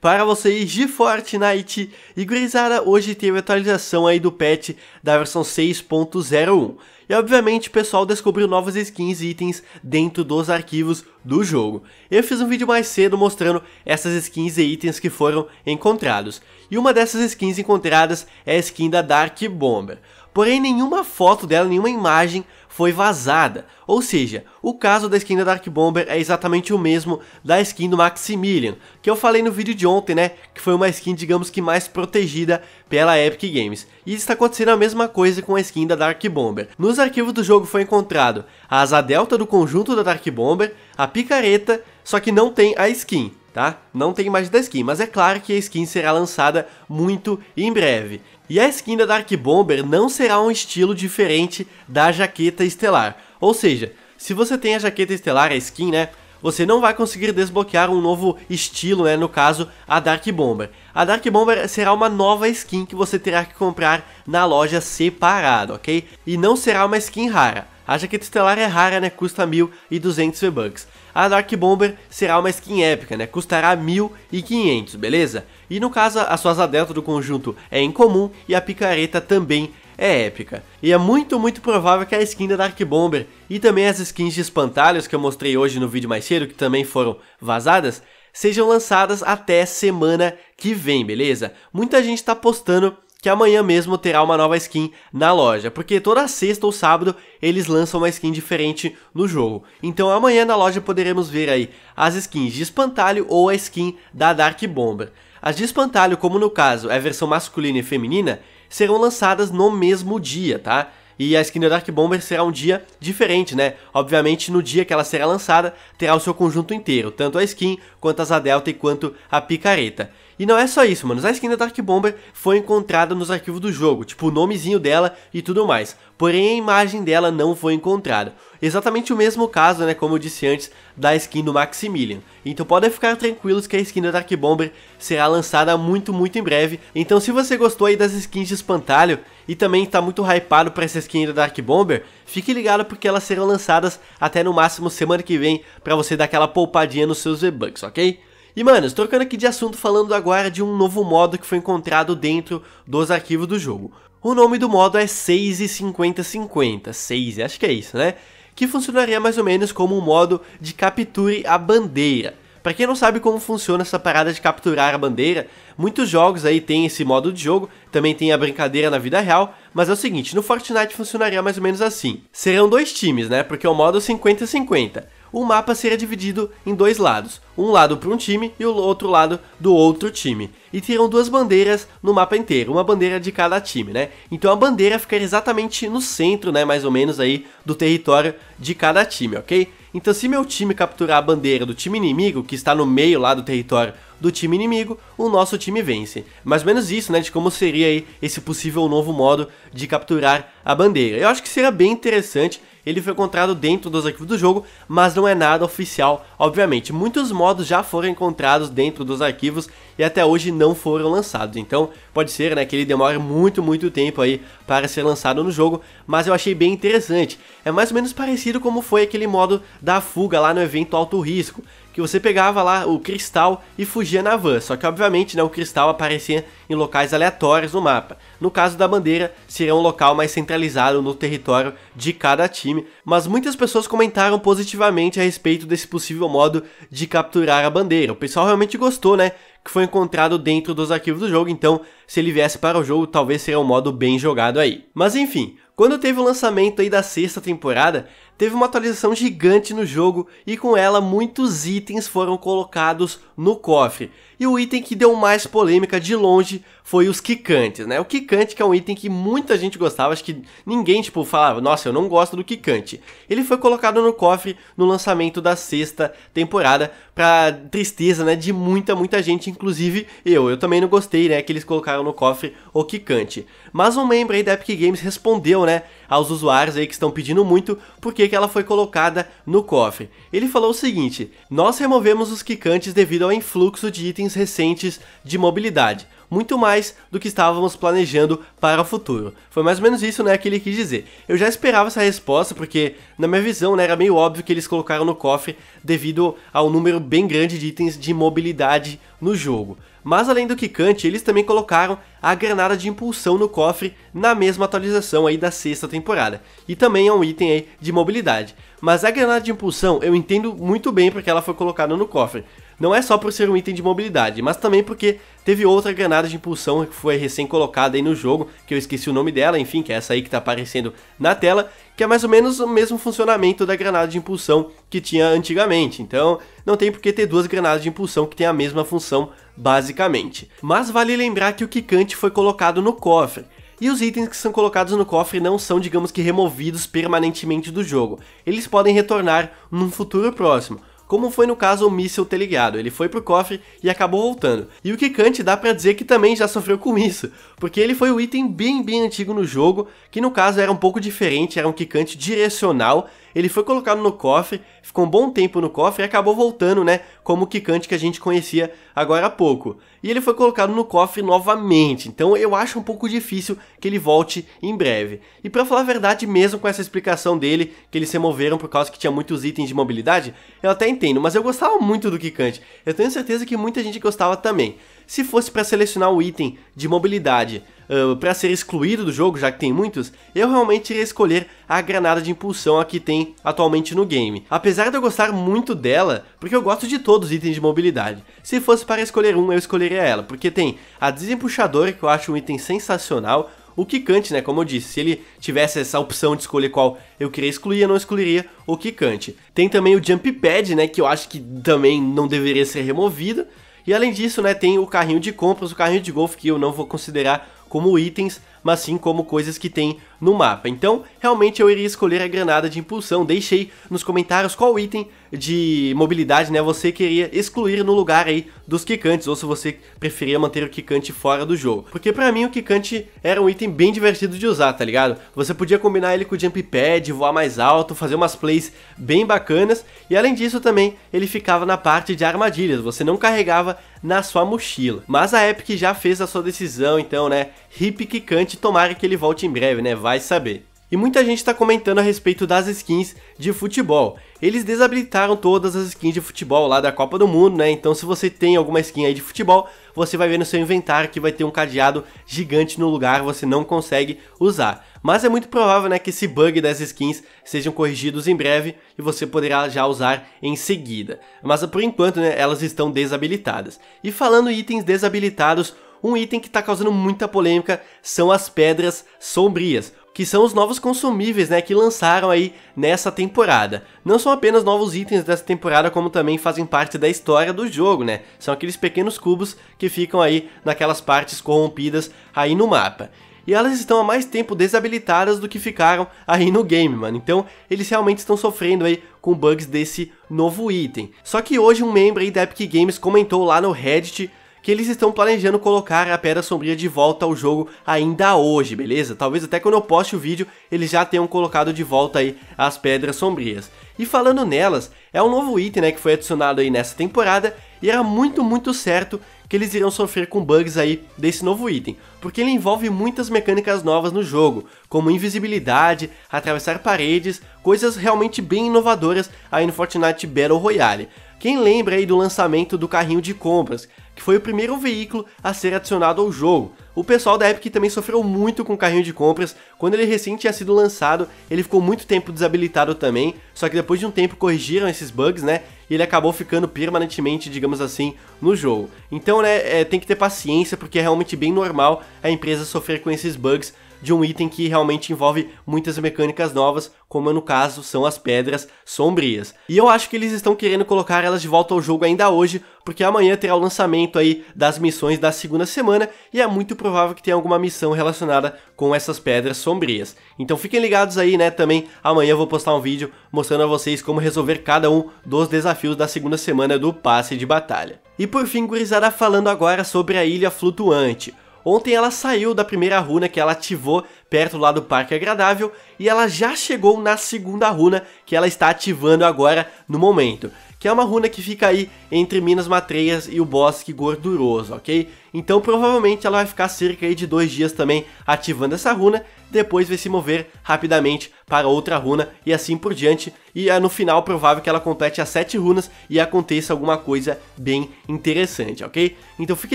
para vocês de Fortnite. E gurizada, hoje teve atualização aí do patch da versão 6.01. E obviamente o pessoal descobriu novas skins e itens dentro dos arquivos do jogo. Eu fiz um vídeo mais cedo mostrando essas skins e itens que foram encontrados. E uma dessas skins encontradas é a skin da Dark Bomber. Porém, nenhuma foto dela, nenhuma imagem foi vazada. Ou seja, o caso da skin da Dark Bomber é exatamente o mesmo da skin do Maximilian, que eu falei no vídeo de ontem, né? Que foi uma skin, digamos que mais protegida pela Epic Games. E está acontecendo a mesma coisa com a skin da Dark Bomber. Nos arquivos do jogo foi encontrado a asa delta do conjunto da Dark Bomber, a picareta, só que não tem a skin. Tá? Não tem imagem da skin, mas é claro que a skin será lançada muito em breve. E a skin da Dark Bomber não será um estilo diferente da jaqueta estelar. Ou seja, se você tem a jaqueta estelar, a skin, né? você não vai conseguir desbloquear um novo estilo, né, no caso a Dark Bomber. A Dark Bomber será uma nova skin que você terá que comprar na loja separado, ok? E não será uma skin rara. A jaqueta estelar é rara, né? Custa 1.200 V-Bucks. A Dark Bomber será uma skin épica, né? Custará 1.500, beleza? E no caso, a sua asa delta do conjunto é incomum e a picareta também é épica. E é muito, muito provável que a skin da Dark Bomber e também as skins de espantalhos que eu mostrei hoje no vídeo mais cedo, que também foram vazadas, sejam lançadas até semana que vem, beleza? Muita gente está postando que amanhã mesmo terá uma nova skin na loja, porque toda sexta ou sábado eles lançam uma skin diferente no jogo. Então amanhã na loja poderemos ver aí as skins de espantalho ou a skin da Dark Bomber. As de espantalho, como no caso é a versão masculina e feminina, serão lançadas no mesmo dia, tá? E a skin do Dark Bomber será um dia diferente, né? Obviamente, no dia que ela será lançada, terá o seu conjunto inteiro, tanto a skin, quanto as a Delta e quanto a picareta. E não é só isso, mano. A skin da Dark Bomber foi encontrada nos arquivos do jogo, tipo o nomezinho dela e tudo mais. Porém, a imagem dela não foi encontrada. Exatamente o mesmo caso, né, como eu disse antes, da skin do Maximilian. Então podem ficar tranquilos que a skin da Dark Bomber será lançada muito, muito em breve. Então se você gostou aí das skins de espantalho e também está muito hypado para essa skin da Dark Bomber, fique ligado porque elas serão lançadas até no máximo semana que vem para você dar aquela poupadinha nos seus V-Bucks, ok? E, manos, trocando aqui de assunto, falando agora de um novo modo que foi encontrado dentro dos arquivos do jogo. O nome do modo é 6 e 50 50, 6, acho que é isso, né? Que funcionaria mais ou menos como um modo de capture a bandeira. Para quem não sabe como funciona essa parada de capturar a bandeira, muitos jogos aí tem esse modo de jogo, também tem a brincadeira na vida real, mas é o seguinte, no Fortnite funcionaria mais ou menos assim. Serão dois times, né? Porque é o modo 50 50. O mapa seria dividido em dois lados um lado para um time e o outro lado do outro time. E terão duas bandeiras no mapa inteiro, uma bandeira de cada time, né? Então a bandeira fica exatamente no centro, né, mais ou menos aí do território de cada time, OK? Então se meu time capturar a bandeira do time inimigo, que está no meio lá do território do time inimigo, o nosso time vence. Mais ou menos isso, né, de como seria aí esse possível novo modo de capturar a bandeira. Eu acho que seria bem interessante, ele foi encontrado dentro dos arquivos do jogo, mas não é nada oficial, obviamente. Muitos modos modos já foram encontrados dentro dos arquivos e até hoje não foram lançados. Então pode ser né, que ele demore muito, muito tempo aí para ser lançado no jogo, mas eu achei bem interessante. É mais ou menos parecido como foi aquele modo da fuga lá no evento alto risco, que você pegava lá o cristal e fugia na van, só que obviamente né, o cristal aparecia em locais aleatórios no mapa. No caso da bandeira, seria um local mais centralizado no território de cada time, mas muitas pessoas comentaram positivamente a respeito desse possível modo de capturar a bandeira. O pessoal realmente gostou, né, que foi encontrado dentro dos arquivos do jogo, então se ele viesse para o jogo, talvez seria um modo bem jogado aí. Mas enfim, quando teve o lançamento aí da sexta temporada, teve uma atualização gigante no jogo e com ela muitos itens foram colocados no cofre. E o item que deu mais polêmica de longe foi os quicantes, né? O quicante que é um item que muita gente gostava, acho que ninguém tipo falava, nossa, eu não gosto do quicante. Ele foi colocado no cofre no lançamento da sexta temporada, pra tristeza, né, de muita muita gente, inclusive eu. Eu também não gostei, né, que eles colocaram no cofre o quicante. Mas um membro aí da Epic Games respondeu, né, aos usuários aí que estão pedindo muito por que ela foi colocada no cofre. Ele falou o seguinte: "Nós removemos os quicantes devido ao influxo de itens recentes de mobilidade, muito mais do que estávamos planejando para o futuro. Foi mais ou menos isso né, que ele quis dizer. Eu já esperava essa resposta, porque, na minha visão, né, era meio óbvio que eles colocaram no cofre devido ao número bem grande de itens de mobilidade no jogo. Mas além do Kikante, eles também colocaram a granada de impulsão no cofre na mesma atualização aí da sexta temporada. E também é um item aí de mobilidade. Mas a granada de impulsão eu entendo muito bem porque ela foi colocada no cofre não é só por ser um item de mobilidade, mas também porque teve outra granada de impulsão que foi recém colocada aí no jogo, que eu esqueci o nome dela, enfim, que é essa aí que tá aparecendo na tela, que é mais ou menos o mesmo funcionamento da granada de impulsão que tinha antigamente. Então, não tem por que ter duas granadas de impulsão que têm a mesma função, basicamente. Mas vale lembrar que o quicante foi colocado no cofre, e os itens que são colocados no cofre não são, digamos que, removidos permanentemente do jogo. Eles podem retornar num futuro próximo, como foi no caso o míssil ter ligado. Ele foi pro cofre e acabou voltando. E o Kikante dá pra dizer que também já sofreu com isso, porque ele foi um item bem, bem antigo no jogo, que no caso era um pouco diferente, era um Kikante direcional, ele foi colocado no cofre, ficou um bom tempo no cofre e acabou voltando, né? Como o Kikante que a gente conhecia agora há pouco. E ele foi colocado no cofre novamente, então eu acho um pouco difícil que ele volte em breve. E para falar a verdade, mesmo com essa explicação dele, que eles se moveram por causa que tinha muitos itens de mobilidade, eu até entendo, mas eu gostava muito do Kikante. Eu tenho certeza que muita gente gostava também. Se fosse para selecionar o item de mobilidade ah, para ser excluído do jogo, já que tem muitos, eu realmente iria escolher a granada de impulsão a que tem atualmente no game. Apesar de eu gostar muito dela, porque eu gosto de todos os itens de mobilidade. Se fosse para escolher um, eu escolheria ela, porque tem a desempuxadora, que eu acho um item sensacional, o Kikante, né? Como eu disse, se ele tivesse essa opção de escolher qual eu queria excluir, eu não excluiria o Kikante. Tem também o Jump Pad, né? Que eu acho que também não deveria ser removido. E além disso, né, tem o carrinho de compras, o carrinho de golfe que eu não vou considerar como itens, mas sim como coisas que têm no mapa. Então, realmente eu iria escolher a granada de impulsão. Deixei nos comentários qual item de mobilidade, né, você queria excluir no lugar aí dos quicantes, ou se você preferia manter o quicante fora do jogo. Porque para mim o quicante era um item bem divertido de usar, tá ligado? Você podia combinar ele com o jump pad, voar mais alto, fazer umas plays bem bacanas, e além disso também ele ficava na parte de armadilhas, você não carregava na sua mochila. Mas a Epic já fez a sua decisão, então, né, hip quicante, tomara que ele volte em breve, né, vai saber. E muita gente está comentando a respeito das skins de futebol. Eles desabilitaram todas as skins de futebol lá da Copa do Mundo, né? Então se você tem alguma skin aí de futebol, você vai ver no seu inventário que vai ter um cadeado gigante no lugar, você não consegue usar. Mas é muito provável, né, que esse bug das skins sejam corrigidos em breve e você poderá já usar em seguida. Mas por enquanto, né, elas estão desabilitadas. E falando em itens desabilitados, um item que está causando muita polêmica são as pedras sombrias, que são os novos consumíveis, né, que lançaram aí nessa temporada. Não são apenas novos itens dessa temporada, como também fazem parte da história do jogo, né? São aqueles pequenos cubos que ficam aí naquelas partes corrompidas aí no mapa. E elas estão há mais tempo desabilitadas do que ficaram aí no game, mano. Então, eles realmente estão sofrendo aí com bugs desse novo item. Só que hoje um membro aí da Epic Games comentou lá no Reddit que eles estão planejando colocar a Pedra Sombria de volta ao jogo ainda hoje, beleza? Talvez até quando eu poste o vídeo eles já tenham colocado de volta aí as Pedras Sombrias. E falando nelas, é um novo item né, que foi adicionado aí nessa temporada e era muito, muito certo que eles iriam sofrer com bugs aí desse novo item, porque ele envolve muitas mecânicas novas no jogo, como invisibilidade, atravessar paredes, coisas realmente bem inovadoras aí no Fortnite Battle Royale. Quem lembra aí do lançamento do carrinho de compras, que foi o primeiro veículo a ser adicionado ao jogo? O pessoal da Epic também sofreu muito com o carrinho de compras, quando ele recém tinha sido lançado, ele ficou muito tempo desabilitado também, só que depois de um tempo corrigiram esses bugs, né? E ele acabou ficando permanentemente, digamos assim, no jogo. Então, né, é, tem que ter paciência, porque é realmente bem normal a empresa sofrer com esses bugs de um item que realmente envolve muitas mecânicas novas, como no caso são as pedras sombrias. E eu acho que eles estão querendo colocar elas de volta ao jogo ainda hoje, porque amanhã terá o lançamento aí das missões da segunda semana e é muito provável que tenha alguma missão relacionada com essas pedras sombrias. Então fiquem ligados aí, né? Também amanhã eu vou postar um vídeo mostrando a vocês como resolver cada um dos desafios da segunda semana do passe de batalha. E por fim, gurizada, falando agora sobre a Ilha Flutuante. Ontem ela saiu da primeira runa que ela ativou perto lá do Parque Agradável, e ela já chegou na segunda runa que ela está ativando agora no momento, que é uma runa que fica aí entre Minas Matreias e o Bosque Gorduroso, ok? Então provavelmente ela vai ficar cerca aí de dois dias também ativando essa runa, depois vai se mover rapidamente para outra runa e assim por diante, e é no final provável que ela complete as sete runas e aconteça alguma coisa bem interessante, ok? Então fique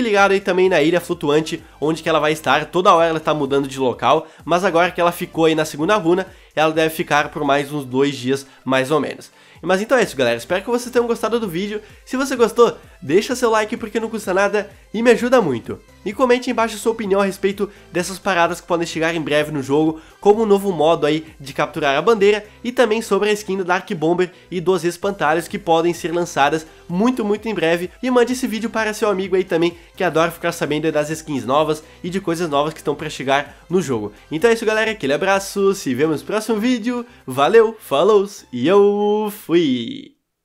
ligado aí também na ilha flutuante, onde que ela vai estar, toda hora ela está mudando de local, mas agora que ela ficou aí na segunda runa, ela deve ficar por mais uns dois dias mais ou menos. Mas então é isso galera, espero que vocês tenham gostado do vídeo, se você gostou, deixa seu like porque não custa nada e me ajuda muito. E comente embaixo sua opinião a respeito dessas paradas que podem chegar em breve no jogo, como o um novo modo aí de capturar a bandeira e também sobre a skin do Dark Bomber e dos espantalhos que podem ser lançadas muito, muito em breve. E mande esse vídeo para seu amigo aí também que adora ficar sabendo das skins novas e de coisas novas que estão para chegar no jogo. Então é isso galera, aquele abraço, se vemos no próximo vídeo, valeu, falou e eu fui!